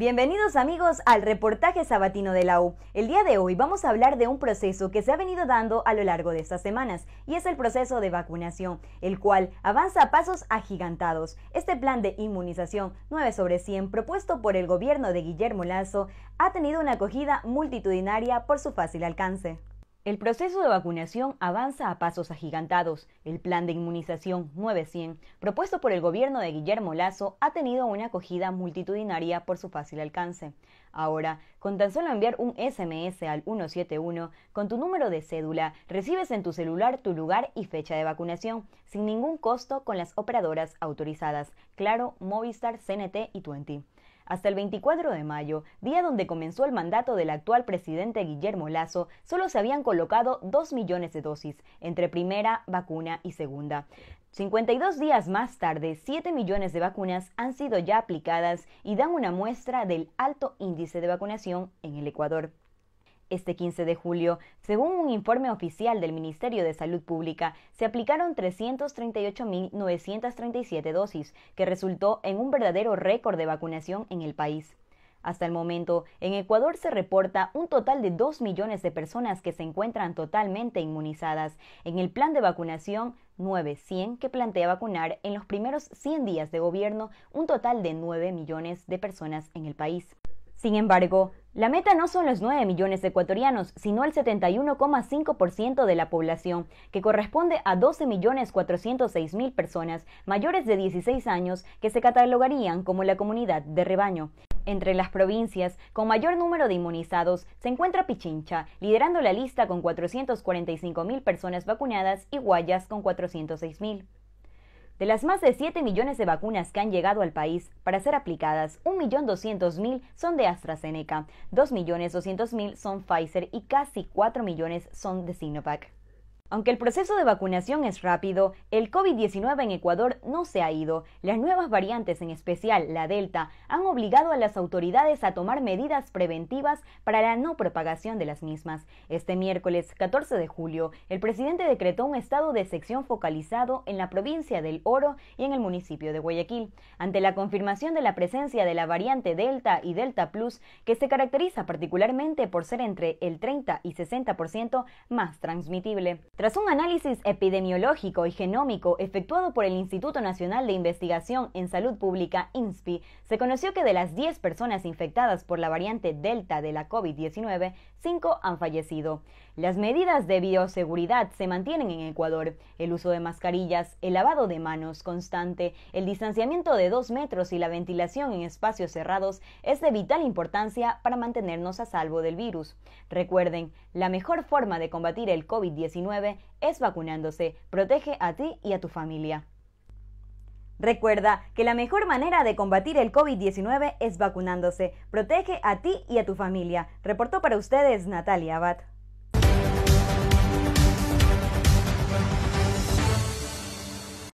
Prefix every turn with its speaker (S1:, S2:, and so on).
S1: Bienvenidos amigos al reportaje sabatino de la U. El día de hoy vamos a hablar de un proceso que se ha venido dando a lo largo de estas semanas y es el proceso de vacunación, el cual avanza a pasos agigantados. Este plan de inmunización 9 sobre 100 propuesto por el gobierno de Guillermo Lazo ha tenido una acogida multitudinaria por su fácil alcance. El proceso de vacunación avanza a pasos agigantados. El plan de inmunización 900, propuesto por el gobierno de Guillermo Lazo, ha tenido una acogida multitudinaria por su fácil alcance. Ahora, con tan solo enviar un SMS al 171 con tu número de cédula, recibes en tu celular tu lugar y fecha de vacunación, sin ningún costo con las operadoras autorizadas, Claro, Movistar, CNT y Twenty. Hasta el 24 de mayo, día donde comenzó el mandato del actual presidente Guillermo Lazo, solo se habían colocado dos millones de dosis entre primera vacuna y segunda. 52 días más tarde, 7 millones de vacunas han sido ya aplicadas y dan una muestra del alto índice de vacunación en el Ecuador. Este 15 de julio, según un informe oficial del Ministerio de Salud Pública, se aplicaron 338.937 dosis, que resultó en un verdadero récord de vacunación en el país. Hasta el momento, en Ecuador se reporta un total de 2 millones de personas que se encuentran totalmente inmunizadas en el plan de vacunación 9 que plantea vacunar en los primeros 100 días de gobierno un total de 9 millones de personas en el país. Sin embargo, la meta no son los 9 millones de ecuatorianos, sino el 71,5% de la población, que corresponde a 12.406.000 personas mayores de 16 años que se catalogarían como la comunidad de rebaño. Entre las provincias con mayor número de inmunizados se encuentra Pichincha, liderando la lista con 445.000 personas vacunadas y Guayas con 406.000. De las más de 7 millones de vacunas que han llegado al país para ser aplicadas, 1.200.000 son de AstraZeneca, 2.200.000 son Pfizer y casi 4 millones son de Sinovac. Aunque el proceso de vacunación es rápido, el COVID-19 en Ecuador no se ha ido. Las nuevas variantes, en especial la Delta, han obligado a las autoridades a tomar medidas preventivas para la no propagación de las mismas. Este miércoles 14 de julio, el presidente decretó un estado de sección focalizado en la provincia del Oro y en el municipio de Guayaquil. Ante la confirmación de la presencia de la variante Delta y Delta Plus, que se caracteriza particularmente por ser entre el 30 y 60% más transmitible. Tras un análisis epidemiológico y genómico efectuado por el Instituto Nacional de Investigación en Salud Pública, INSPI, se conoció que de las 10 personas infectadas por la variante Delta de la COVID-19, 5 han fallecido. Las medidas de bioseguridad se mantienen en Ecuador. El uso de mascarillas, el lavado de manos constante, el distanciamiento de 2 metros y la ventilación en espacios cerrados es de vital importancia para mantenernos a salvo del virus. Recuerden, la mejor forma de combatir el COVID-19 es vacunándose. Protege a ti y a tu familia. Recuerda que la mejor manera de combatir el COVID-19 es vacunándose. Protege a ti y a tu familia. Reportó para ustedes Natalia Abad.